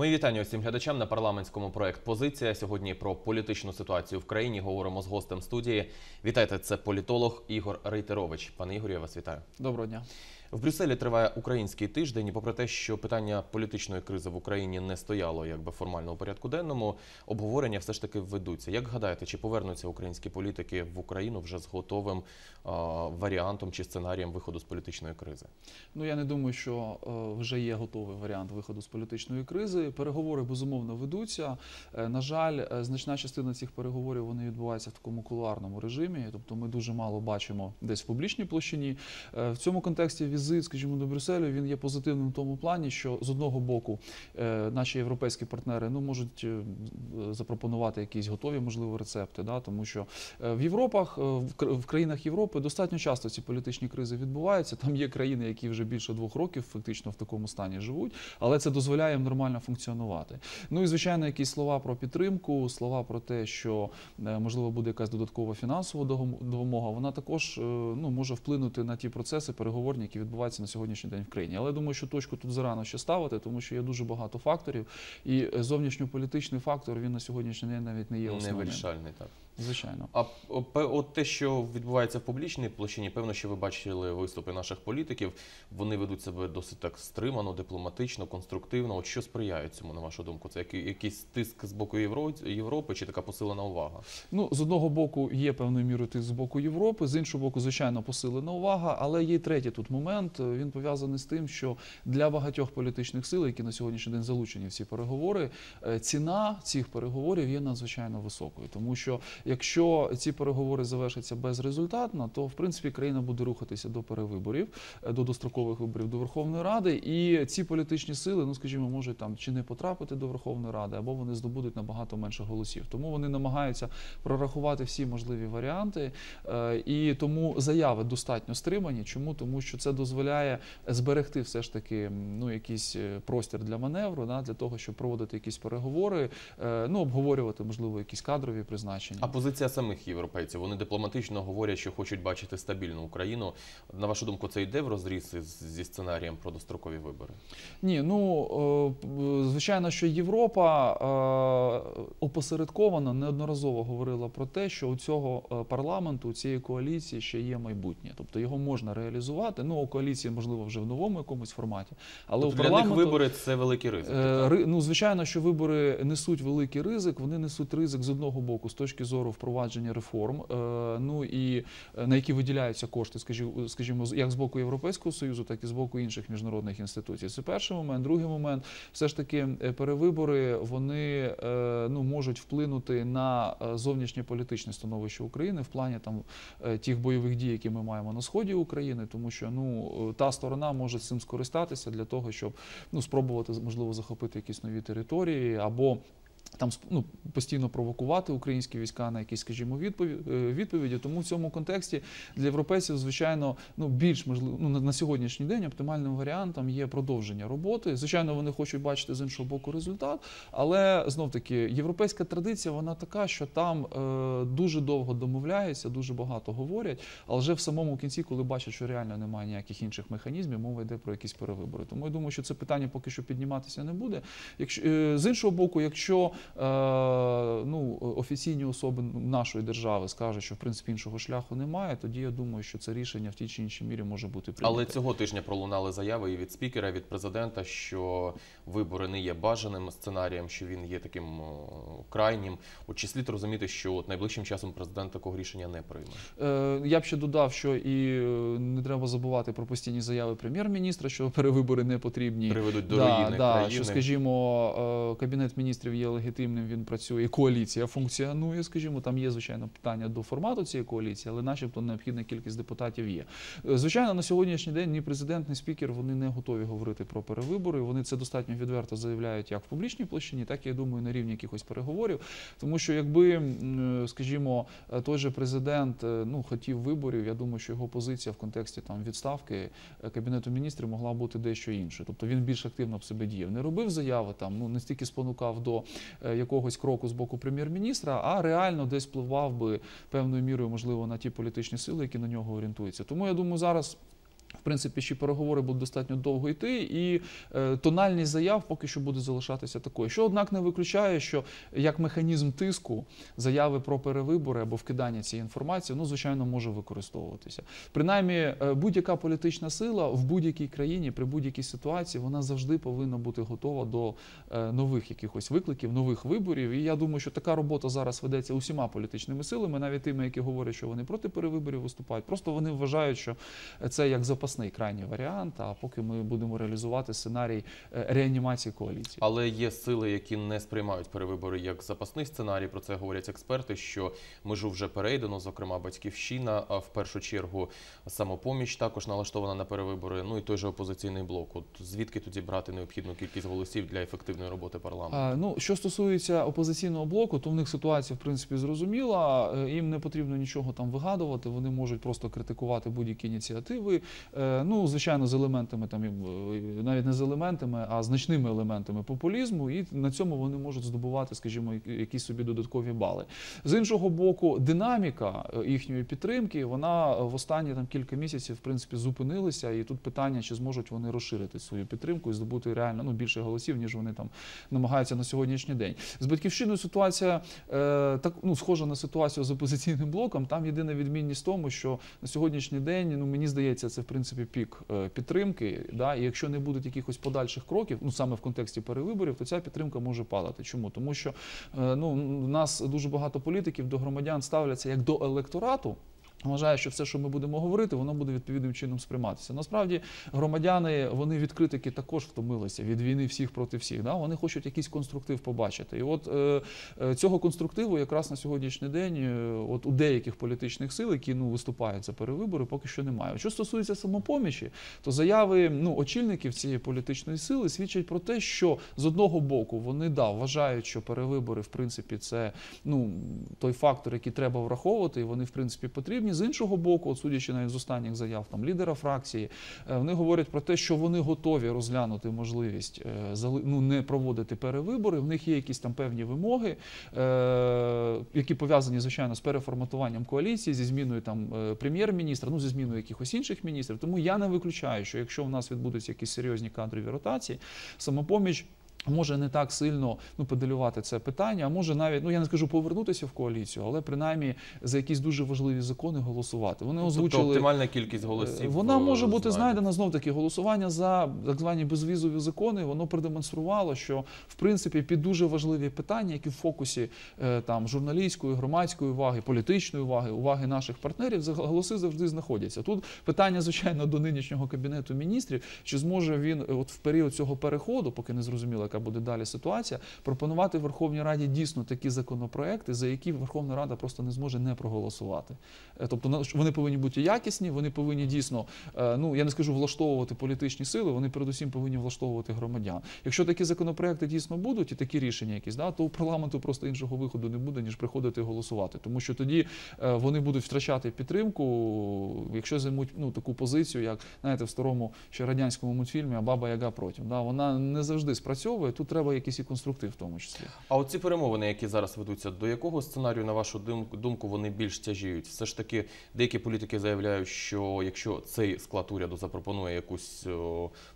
Ми вітання усім глядачам на парламентському проект Позиція сьогодні про політичну ситуацію в країні говоримо з гостем студії. Вітайте, це політолог Ігор Рейтерович. Пане Ігорю, я вас вітаю. Доброго дня. В Брюсселі триває український тиждень. і Попри те, що питання політичної кризи в Україні не стояло якби формально у порядку денному, обговорення все ж таки ведуться. Як гадаєте, чи повернуться українські політики в Україну вже з готовим а, е, варіантом чи сценарієм виходу з політичної кризи? Ну я не думаю, що е, вже є готовий варіант виходу з політичної кризи. Переговори безумовно ведуться. Е, на жаль, значна частина цих переговорів вони відбуваються в такому кулуарному режимі, тобто ми дуже мало бачимо десь в публічній площині. В цьому контексті візит, скажімо, до Брюсселю, він є позитивним в тому плані, що з одного боку е, наші європейські партнери ну можуть е, запропонувати якісь готові, можливо, рецепти, да, тому що е, в Європах, в країнах Європи достатньо часто ці політичні кризи відбуваються. Там є країни, які вже більше двох років фактично в такому стані живуть, але це дозволяє їм нормально функціонувати. Ну і звичайно, якісь слова про підтримку, слова про те, що можливо буде якась додаткова фінансова допомога, вона також ну може вплинути на ті процеси переговорні, які відбуваються відбувається на сьогоднішній день в країні. Але я думаю, що точку тут зарано ще ставити, тому що є дуже багато факторів, і е, зовнішньополітичний фактор він на сьогоднішній день навіть не є основним. Не вирішальний так. Звичайно, а от те, що відбувається в публічній площині, певно, що ви бачили виступи наших політиків. Вони ведуть себе досить так стримано, дипломатично, конструктивно. От що сприяє цьому, на вашу думку? Це якийсь тиск з боку Європи чи така посилена увага? Ну з одного боку є певною мірою тиск з боку Європи, з іншого боку, звичайно, посилена увага. Але є й третій тут момент. Він пов'язаний з тим, що для багатьох політичних сил, які на сьогоднішній день залучені в ці переговори, е, ціна цих переговорів є надзвичайно високою, тому що. Якщо ці переговори завершаться безрезультатно, то в принципі країна буде рухатися до перевиборів, е, до дострокових виборів до Верховної Ради, і ці політичні сили, ну скажімо, можуть там чи не потрапити до Верховної Ради, або вони здобудуть набагато менше голосів. Тому вони намагаються прорахувати всі можливі варіанти, е, і тому заяви достатньо стримані. Чому тому, що це дозволяє зберегти все ж таки ну якийсь е, простір для маневру, да, для того, щоб проводити якісь переговори, ну обговорювати можливо якісь кадрові призначення позиція самих європейців? Вони дипломатично говорять, що хочуть бачити стабільну Україну. На вашу думку, це йде в розріз зі сценарієм про дострокові вибори? Ні, ну е, звичайно, що Європа е, опосередковано неодноразово говорила про те, що у цього е, парламенту, у цієї коаліції ще є майбутнє, тобто його можна реалізувати. Ну у коаліції можливо вже в новому якомусь форматі, але тобто у парламенту... для них вибори це великий ризик. Ну звичайно, що вибори несуть великий ризик. Вони несуть ризик з одного боку, з точки зору зору впровадження реформ, е, ну і е, на які виділяються кошти, е, скажімо, як з боку Європейського союзу, так і з боку інших міжнародних інституцій. Це перший момент. Другий момент все ж таки перевибори вони ну можуть вплинути на зовнішнє політичне становище України в плані там тих бойових дій, які ми маємо на сході України, тому що ну та сторона може цим скористатися для того, щоб ну спробувати можливо захопити якісь нові території або там ну, постійно провокувати українські війська на якісь, скажімо, е, відповіді. Тому в цьому контексті для європейців, звичайно, ну більш можливо ну, на сьогоднішній день оптимальним варіантом є продовження роботи. Звичайно, вони хочуть бачити з іншого боку результат, але знов таки європейська традиція вона така, що там е, дуже довго домовляються, дуже багато говорять. Але вже в самому кінці, коли бачать, що реально немає ніяких інших механізмів, мова йде про якісь перевибори. Тому я думаю, що це питання поки що підніматися не буде. Якщо е, з іншого боку, якщо Е, ну, офіційні особи нашої держави скажуть, що в принципі іншого шляху немає, тоді я думаю, що це рішення в тій чи іншій мірі може бути прийнято. Але цього тижня пролунали заяви і від спікера, і від президента, що вибори не є бажаним сценарієм, що він є таким крайнім. От чи слід розуміти, що от найближчим часом президент такого рішення не прийме? Е, я б ще додав, що і е, не треба забувати про постійні заяви прем'єр-міністра, що перевибори не потрібні. Приведуть до да, руїни да, країни. що, скажімо, кабінет міністрів є легітимним легітимним він працює, і коаліція функціонує. Скажімо, там є звичайно питання до формату цієї коаліції, але, начебто, необхідна кількість депутатів є. Е, звичайно, на сьогоднішній день ні президент, ні спікер вони не готові говорити про перевибори. Вони це достатньо відверто заявляють як в публічній площині, так я думаю, на рівні якихось переговорів. Тому що, якби, е, скажімо, е, той же президент ну хотів виборів, я думаю, що його позиція в контексті там відставки кабінету міністрів могла бути дещо іншою. Тобто він більш активно б себе діяв, не робив заяви там, ну не стільки спонукав до Е, якогось кроку з боку прем'єр-міністра, а реально десь впливав би певною мірою, можливо, на ті політичні сили, які на нього орієнтуються. Тому я думаю, зараз. В принципі, ще переговори будуть достатньо довго йти, і е, тональність заяв поки що буде залишатися такою. Що однак не виключає, що як механізм тиску заяви про перевибори або вкидання цієї інформації, ну звичайно, може використовуватися. Принаймні, е, будь-яка політична сила в будь-якій країні при будь-якій ситуації вона завжди повинна бути готова до е, нових якихось викликів, нових виборів. І я думаю, що така робота зараз ведеться усіма політичними силами, навіть тими, які говорять, що вони проти перевиборів виступають. Просто вони вважають, що це як за запасний крайній варіант. А поки ми будемо реалізувати сценарій е, реанімації коаліції, але є сили, які не сприймають перевибори як запасний сценарій. Про це говорять експерти. Що межу вже перейдено, зокрема, батьківщина, а в першу чергу самопоміч також налаштована на перевибори. Ну і той же опозиційний блок. От звідки тоді брати необхідну кількість голосів для ефективної роботи парламенту? А, ну що стосується опозиційного блоку, то в них ситуація в принципі зрозуміла. Е, їм не потрібно нічого там вигадувати. Вони можуть просто критикувати будь-які ініціативи, Е, ну, звичайно, з елементами, там, навіть не з елементами, а значними елементами популізму, і на цьому вони можуть здобувати, скажімо, якісь собі додаткові бали. З іншого боку, динаміка е, їхньої підтримки, вона в останні там кілька місяців в принципі зупинилася, і тут питання, чи зможуть вони розширити свою підтримку і здобути реально ну, більше голосів, ніж вони там намагаються на сьогоднішній день. З батьківщиною ситуація е, так ну, схожа на ситуацію з опозиційним блоком. Там єдина відмінність в тому, що на сьогоднішній день ну мені здається, це в принципі принципі пік е, підтримки. Да, і якщо не будуть якихось подальших кроків, ну саме в контексті перевиборів, то ця підтримка може падати. Чому тому, що е, ну в нас дуже багато політиків до громадян ставляться як до електорату. Вважаю, що все, що ми будемо говорити, воно буде відповідним чином сприйматися. Насправді, громадяни вони відкритики також втомилися від війни всіх проти всіх. Да? Вони хочуть якийсь конструктив побачити. І от е, е цього конструктиву, якраз на сьогоднішній день, е, от у деяких політичних сил, які ну виступають за перевибори, поки що немає. Що стосується самопомічі, то заяви ну очільників цієї політичної сили свідчать про те, що з одного боку вони да вважають, що перевибори в принципі це ну той фактор, який треба враховувати, і вони в принципі потрібні сьогодні з іншого боку, от судячи навіть з останніх заяв там лідера фракції, е, вони говорять про те, що вони готові розглянути можливість е, ну, не проводити перевибори. В них є якісь там певні вимоги, е, які пов'язані звичайно з переформатуванням коаліції, зі зміною там прем'єр-міністра, ну зі зміною якихось інших міністрів. Тому я не виключаю, що якщо в нас відбудуться якісь серйозні кадрові ротації, самопоміч може не так сильно ну педалювати це питання, а може навіть ну я не скажу повернутися в коаліцію, але принаймні за якісь дуже важливі закони голосувати. Вони ну, тобто озвучили тобто оптимальна кількість е, голосів. Вона е, може бути знайдена знов таки голосування за так звані безвізові закони. Воно продемонструвало, що в принципі під дуже важливі питання, які в фокусі е, там журналістської, громадської уваги, політичної уваги, уваги наших партнерів, голоси завжди знаходяться. Тут питання, звичайно, до нинішнього кабінету міністрів, чи зможе він, от в період цього переходу, поки не зрозуміло, яка буде далі ситуація, пропонувати Верховній Раді дійсно такі законопроекти, за які Верховна Рада просто не зможе не проголосувати. Е, тобто, вони повинні бути якісні, вони повинні дійсно, е, ну я не скажу влаштовувати політичні сили, вони передусім повинні влаштовувати громадян. Якщо такі законопроекти дійсно будуть і такі рішення, якісь да, то у парламенту просто іншого виходу не буде ніж приходити голосувати, тому що тоді е, вони будуть втрачати підтримку, якщо займуть ну таку позицію, як знаєте, в старому ще радянському мультфільмі «А баба яга протім. Да, вона не завжди спрацьовує використовує. Тут треба якийсь і конструктив, в тому числі. А оці перемовини, які зараз ведуться, до якого сценарію, на вашу думку, вони більш тяжіють? Все ж таки, деякі політики заявляють, що якщо цей склад уряду запропонує якусь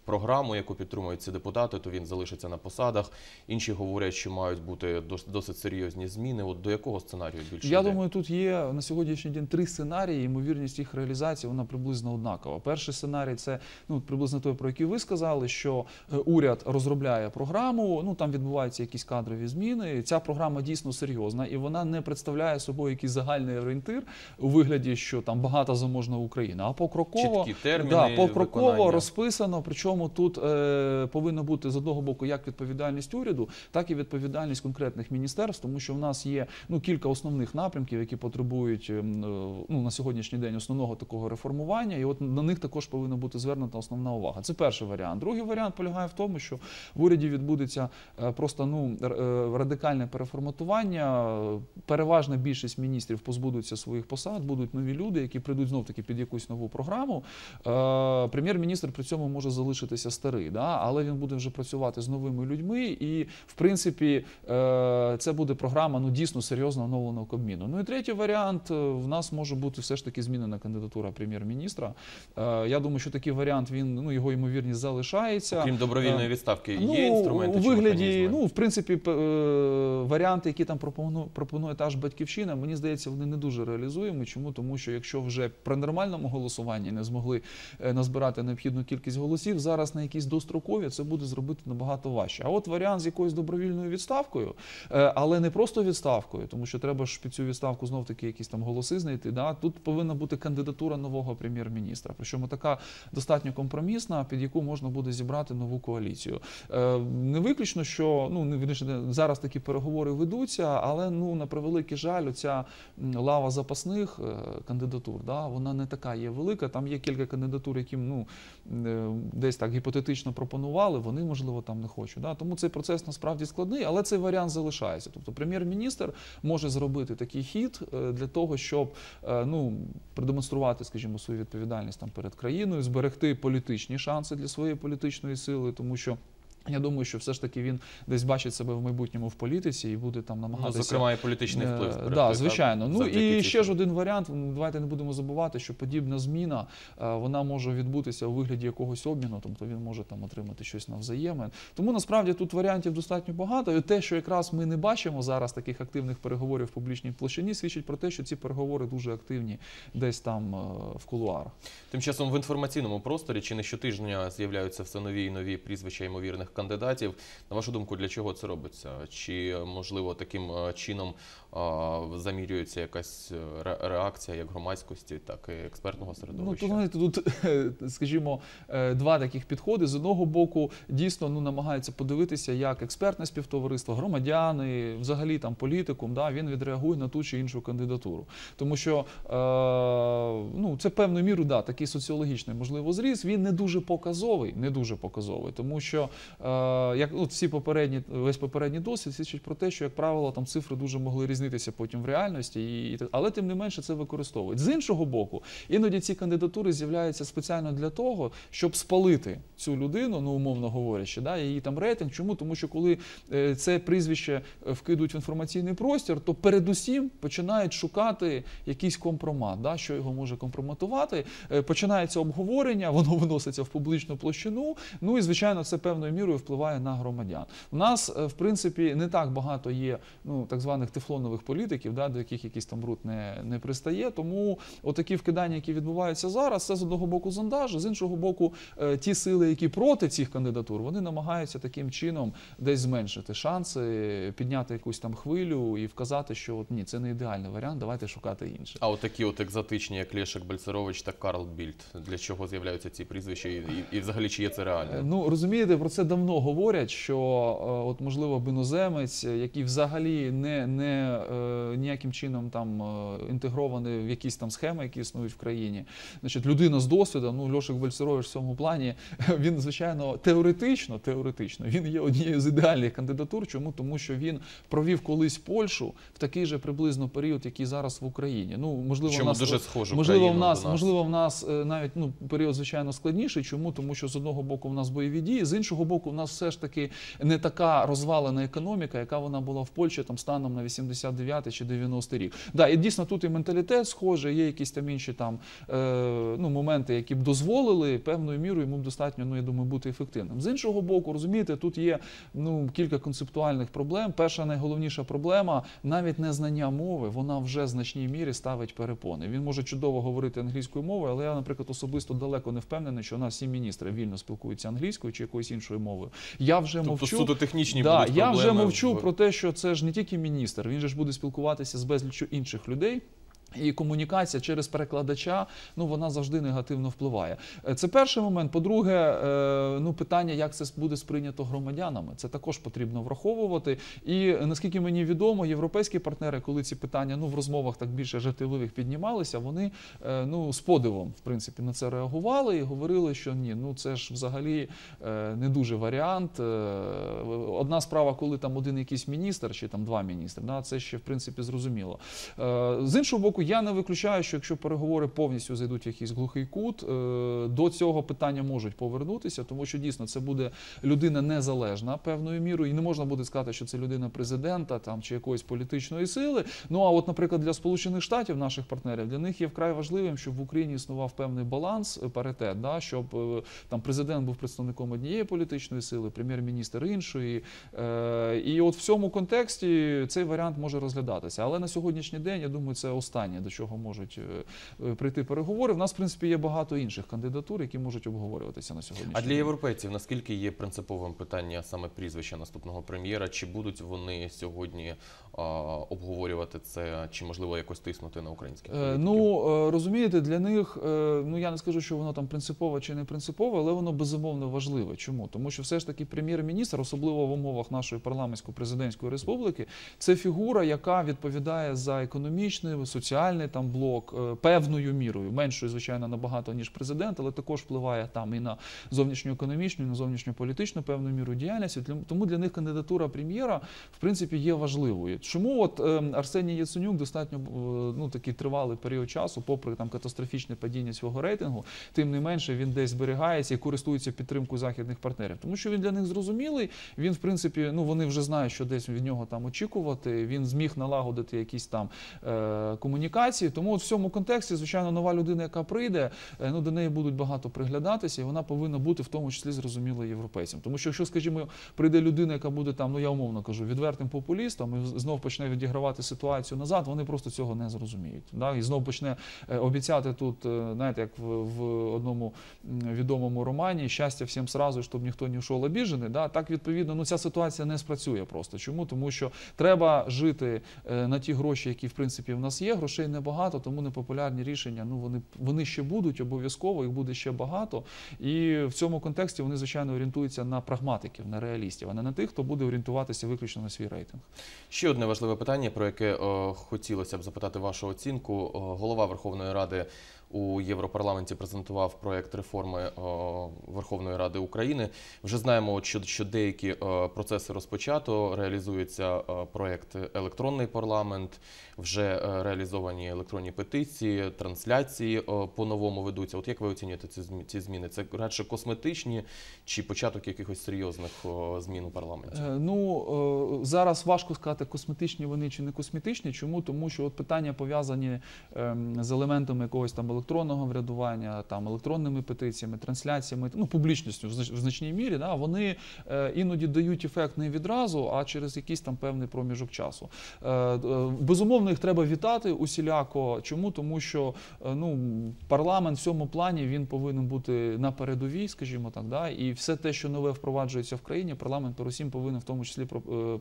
програму, яку підтримують ці депутати, то він залишиться на посадах. Інші говорять, що мають бути досить серйозні зміни. От до якого сценарію більше я думаю, тут є на сьогоднішній день три сценарії. Ймовірність їх реалізації вона приблизно однакова. Перший сценарій це ну приблизно той, про який ви сказали, що е, уряд розробляє програму програму. Ну там відбуваються якісь кадрові зміни. Ця програма дійсно серйозна і вона не представляє собою якийсь загальний орієнтир у вигляді, що там багата заможна Україна. А покроково Чіткі терміни да, покроково виконання. розписано. Причому тут е, повинно бути з одного боку як відповідальність уряду, так і відповідальність конкретних міністерств, тому що в нас є ну кілька основних напрямків, які потребують ем, е, ну на сьогоднішній день основного такого реформування, і от на них також повинна бути звернута основна увага. Це перший варіант. Другий варіант полягає в тому, що в уряді від відбудеться е, просто ну е, радикальне переформатування. Переважна більшість міністрів позбудуться своїх посад, будуть нові люди, які прийдуть знов таки під якусь нову програму. Е, прем'єр-міністр при цьому може залишитися старий, да? але він буде вже працювати з новими людьми. І в принципі, це буде програма ну дійсно серйозно оновленого Кабміну. Ну і третій варіант в нас може бути все ж таки змінена кандидатура прем'єр-міністра. Я думаю, що такий варіант він ну його ймовірність залишається. Крім добровільної відставки, є ну, інструмент моменти? У вигляді, ну, в принципі, е, варіанти, які там пропонує, пропонує та ж батьківщина, мені здається, вони не дуже реалізуємо. Чому? Тому що якщо вже при нормальному голосуванні не змогли е, назбирати необхідну кількість голосів, зараз на якісь дострокові це буде зробити набагато важче. А от варіант з якоюсь добровільною відставкою, е, але не просто відставкою, тому що треба ж під цю відставку знов таки якісь там голоси знайти. Да? Тут повинна бути кандидатура нового прем'єр-міністра. Причому така достатньо компромісна, під яку можна буде зібрати нову коаліцію. Не виключно, що ну не зараз такі переговори ведуться, але ну на превеликий жаль, ця лава запасних е, кандидатур, да, вона не така є велика. Там є кілька кандидатур, яким ну е, десь так гіпотетично пропонували. Вони можливо там не хочуть. Да. Тому цей процес насправді складний, але цей варіант залишається. Тобто, прем'єр-міністр може зробити такий хід е, для того, щоб ну продемонструвати, скажімо, свою відповідальність там перед країною, зберегти політичні шанси для своєї політичної сили, тому що. Я думаю, що все ж таки він десь бачить себе в майбутньому в політиці і буде там ну, намагатися. Ну, зокрема, і політичний е, вплив. да, звичайно. Ну і ще ж один варіант. Давайте не будемо забувати, що подібна зміна е, вона може відбутися у вигляді якогось обміну, тобто він може там отримати щось на взаємин. Тому насправді тут варіантів достатньо багато. І те, що якраз ми не бачимо зараз таких активних переговорів в публічній площині, свідчить про те, що ці переговори дуже активні десь там е, в кулуарах. Тим часом в інформаційному просторі чи не щотижня з'являються все нові і нові прізвища ймовірних кандидатів. На вашу думку, для чого це робиться? Чи можливо таким е, чином замірюється якась е, реакція як громадськості, так і експертного ну, середовища? Ну, то, тут, е, скажімо, е, два таких підходи. З одного боку, дійсно ну, намагаються подивитися, як експертне співтовариство, громадяни, взагалі там політикум, да, він відреагує на ту чи іншу кандидатуру. Тому що е, ну, це певною мірою да, такий соціологічний, можливо, зріз. Він не дуже показовий, не дуже показовий, тому що е, як от всі попередні, весь попередній досвід свідчить про те, що, як правило, там цифри дуже могли різні відрізнитися потім в реальності, і, але тим не менше це використовують. З іншого боку, іноді ці кандидатури з'являються спеціально для того, щоб спалити цю людину, ну умовно говорячи, да, її там рейтинг. Чому? Тому що коли е, це прізвище е, вкидуть в інформаційний простір, то передусім починають шукати якийсь компромат, да, що його може компроматувати. Е, починається обговорення, воно виноситься в публічну площину. Ну і звичайно, це певною мірою впливає на громадян. У нас в принципі не так багато є ну так званих тефлонових нових політиків, да, до яких якийсь там бруд не не пристає. Тому отакі вкидання, які відбуваються зараз, це з одного боку зондаж. з іншого боку, е, ті сили, які проти цих кандидатур, вони намагаються таким чином десь зменшити шанси, підняти якусь там хвилю і вказати, що от ні, це не ідеальний варіант, давайте шукати інше. А отакі, от екзотичні, як Лєшик Бальцерович та Карл Більд, для чого з'являються ці прізвища, і, і, і взагалі чи є це реально? Ну розумієте, про це давно говорять, що е, от можливо біноземець, який взагалі не не е, ніяким чином там е, інтегрований в якісь там схеми, які існують в країні. Значить, людина з досвідом, ну Льошик Вальсерович в цьому плані, він звичайно теоретично, теоретично, він є однією з ідеальних кандидатур. Чому тому, що він провів колись Польщу в такий же приблизно період, який зараз в Україні. Ну можливо, Чому в нас дуже схоже, можливо в нас, нас, можливо, в нас е, навіть ну період звичайно складніший. Чому тому, що з одного боку в нас бойові дії, з іншого боку, в нас все ж таки не така розвалена економіка, яка вона була в Польщі там станом на 80 89 чи 90 рік. Да, і дійсно тут і менталітет схоже, є якісь там інші там е, ну, моменти, які б дозволили певною мірою йому б достатньо, ну я думаю, бути ефективним. З іншого боку, розумієте, тут є ну кілька концептуальних проблем. Перша найголовніша проблема навіть не знання мови, вона вже в значній мірі ставить перепони. Він може чудово говорити англійською мовою, але я, наприклад, особисто далеко не впевнений, що у нас всі міністри вільно спілкуються англійською чи якоюсь іншою мовою. Я вже тобто, мовчу суто технічні да, будуть я вже мовчу в... про те, що це ж не тільки міністр, він же ж ж спілкуватися з безліччю інших людей. І комунікація через перекладача ну вона завжди негативно впливає. Е, це перший момент. По-друге, е, ну питання, як це буде сприйнято громадянами, це також потрібно враховувати. І наскільки мені відомо, європейські партнери, коли ці питання ну в розмовах так більше жартівливих піднімалися, вони е, ну з подивом в принципі на це реагували і говорили, що ні, ну це ж взагалі не дуже варіант. Одна справа, коли там один якийсь міністр чи там два міністри, да, це ще в принципі зрозуміло. З іншого боку я не виключаю, що якщо переговори повністю зайдуть в якийсь глухий кут, е, до цього питання можуть повернутися, тому що дійсно це буде людина незалежна певною мірою, і не можна буде сказати, що це людина президента там чи якоїсь політичної сили. Ну а от, наприклад, для сполучених штатів наших партнерів для них є вкрай важливим, щоб в Україні існував певний баланс, е, паритет, да щоб е, там президент був представником однієї політичної сили, прем'єр-міністр іншої. І от в цьому контексті цей варіант може розглядатися. Але на сьогоднішній день я думаю, це останній питання, до чого можуть е, е, прийти переговори. В нас в принципі є багато інших кандидатур, які можуть обговорюватися на сьогодні. А для європейців наскільки є принциповим питання саме прізвища наступного прем'єра? Чи будуть вони сьогодні е, обговорювати це, чи можливо якось тиснути на українських? Е, ну розумієте, для них ну я не скажу, що воно там принципове чи не принципове, але воно безумовно важливе. Чому тому, що все ж таки прем'єр-міністр, особливо в умовах нашої парламентсько президентської республіки, це фігура, яка відповідає за економічний, соціальний соціальний там блок е, певною мірою, меншою, звичайно, набагато ніж президент, але також впливає там і на зовнішньоекономічну, і на зовнішньополітичну певну міру діяльність. Тому для них кандидатура прем'єра в принципі є важливою. Чому от е, Арсеній Яценюк достатньо е, ну такий тривалий період часу, попри там катастрофічне падіння свого рейтингу, тим не менше він десь зберігається і користується підтримкою західних партнерів, тому що він для них зрозумілий. Він, в принципі, ну вони вже знають, що десь від нього там очікувати. Він зміг налагодити якісь там е, комунікації комунікації. Тому от в цьому контексті, звичайно, нова людина, яка прийде, е, ну до неї будуть багато приглядатися, і вона повинна бути в тому числі зрозуміла європейцям. Тому що, якщо, скажімо, прийде людина, яка буде там, ну я умовно кажу, відвертим популістом, і знов почне відігравати ситуацію назад, вони просто цього не зрозуміють. Да? І знов почне е, обіцяти тут, е, знаєте, як в, в одному відомому романі щастя всім сразу, щоб ніхто не йшов обіжений. Да? Так відповідно, ну ця ситуація не спрацює просто. Чому? Тому що треба жити на ті гроші, які в принципі в нас є. Гроші грошей небагато, тому непопулярні рішення. Ну вони вони ще будуть обов'язково, їх буде ще багато. І в цьому контексті вони звичайно орієнтуються на прагматиків, на реалістів, а не на тих, хто буде орієнтуватися виключно на свій рейтинг. Ще одне важливе питання, про яке о, хотілося б запитати вашу оцінку. Голова Верховної Ради у Європарламенті презентував проєкт реформи е, Верховної Ради України. Вже знаємо, що деякі е, процеси розпочато. Реалізується е, проєкт електронний парламент, вже реалізовані електронні петиції, трансляції по новому ведуться. От як ви оцінюєте ці зміни? Це радше косметичні чи початок якихось серйозних змін у парламенті? Ну зараз важко сказати, косметичні вони чи не косметичні. Чому тому, що от питання пов'язані ем, з елементами якогось там електронного електронного врядування, там електронними петиціями, трансляціями, ну публічністю в значній мірі, да, вони е, іноді дають ефект не відразу, а через якийсь там певний проміжок часу. Е, е, безумовно, їх треба вітати усіляко. Чому? Тому що ну, парламент в цьому плані він повинен бути на передовій, скажімо так, да, і все те, що нове впроваджується в країні, парламент перусім повинен в тому числі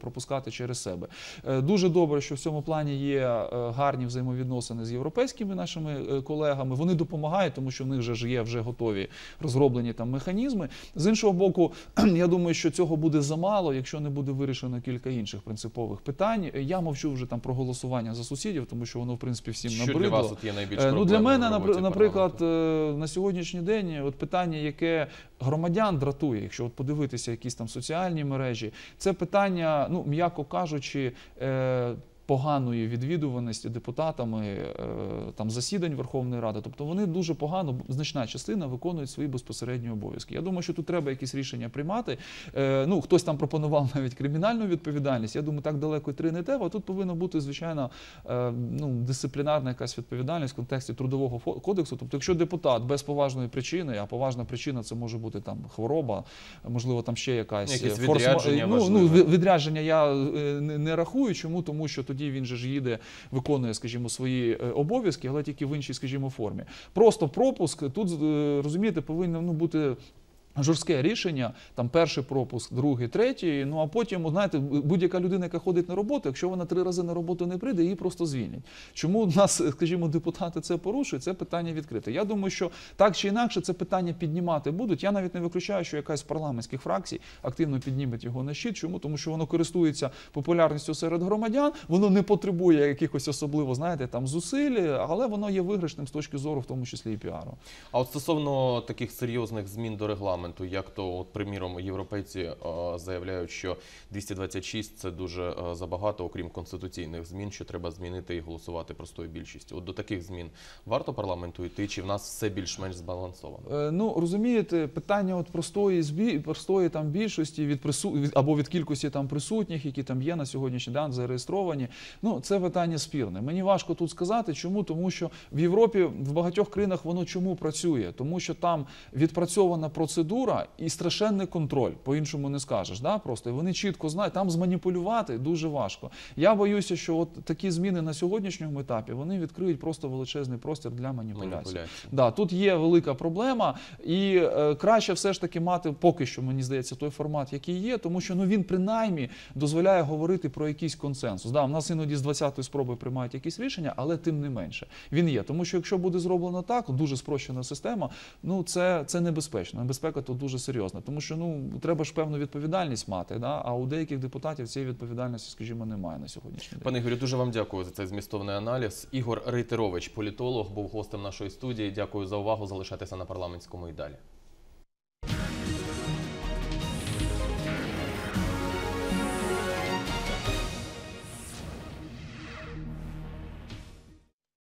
пропускати через себе. Дуже добре, що в цьому плані є гарні взаємовідносини з європейськими нашими колегами проблеми. Вони допомагають, тому що в них вже є вже готові розроблені там механізми. З іншого боку, я думаю, що цього буде замало, якщо не буде вирішено кілька інших принципових питань. Я мовчу вже там про голосування за сусідів, тому що воно в принципі всім що набридло. Для вас тут є найбільш е, ну для мене наприклад, е, на сьогоднішній день, от питання, яке громадян дратує, якщо от подивитися якісь там соціальні мережі, це питання, ну м'яко кажучи. Е, поганої відвідуваності депутатами е, там засідань Верховної Ради. Тобто вони дуже погано, значна частина виконують свої безпосередні обов'язки. Я думаю, що тут треба якісь рішення приймати. Е, ну хтось там пропонував навіть кримінальну відповідальність. Я думаю, так далеко три не треба. Тут повинна бути звичайно е, ну, дисциплінарна якась відповідальність в контексті трудового кодексу. Тобто, якщо депутат без поважної причини, а поважна причина це може бути там хвороба, можливо, там ще якась Якісь відрядження, форс... ну, ну, відрядження. Я не рахую, чому тому, що тоді він же ж їде, виконує, скажімо, свої е, обов'язки, але тільки в іншій, скажімо, формі. Просто пропуск тут е, розумієте, повинно ну бути Жорстке рішення, там перший пропуск, другий, третій. Ну а потім, знаєте, будь-яка людина, яка ходить на роботу, якщо вона три рази на роботу не прийде, її просто звільнять. Чому нас, скажімо, депутати це порушують? Це питання відкрите. Я думаю, що так чи інакше це питання піднімати будуть. Я навіть не виключаю, що якась з парламентських фракцій активно підніме його на щит. Чому тому, що воно користується популярністю серед громадян, воно не потребує якихось особливо, знаєте, там зусиль, але воно є виграшним з точки зору, в тому числі і піару. А от стосовно таких серйозних змін до регламенту регламенту, як то, от, приміром, європейці е, заявляють, що 226 – це дуже е, забагато, окрім конституційних змін, що треба змінити і голосувати простою більшістю. От до таких змін варто парламенту йти, чи в нас все більш-менш збалансовано? Е, ну розумієте, питання от простої простої там більшості від прису або від кількості там присутніх, які там є на сьогоднішній день зареєстровані. Ну це питання спірне. Мені важко тут сказати, чому тому, що в Європі в багатьох країнах воно чому працює, тому що там відпрацьована процедура процедура і страшенний контроль, по-іншому не скажеш. Да? Просто і вони чітко знають, там зманіпулювати дуже важко. Я боюся, що от такі зміни на сьогоднішньому етапі вони відкриють просто величезний простір для маніпуляцій. Да, Тут є велика проблема, і е, краще все ж таки мати поки що, мені здається, той формат, який є, тому що ну він принаймні дозволяє говорити про якийсь консенсус. Да, У нас іноді з 20-ї спроби приймають якісь рішення, але тим не менше він є. Тому що якщо буде зроблено так, дуже спрощена система, ну це, це небезпечно. Небезпека то дуже серйозна. Тому що ну треба ж певну відповідальність мати. Да? А у деяких депутатів цієї відповідальності, скажімо, немає на сьогоднішній день. Пане Ігорю, дуже вам дякую за цей змістовний аналіз. Ігор Рейтерович, політолог, був гостем нашої студії. Дякую за увагу. Залишайтеся на парламентському і далі.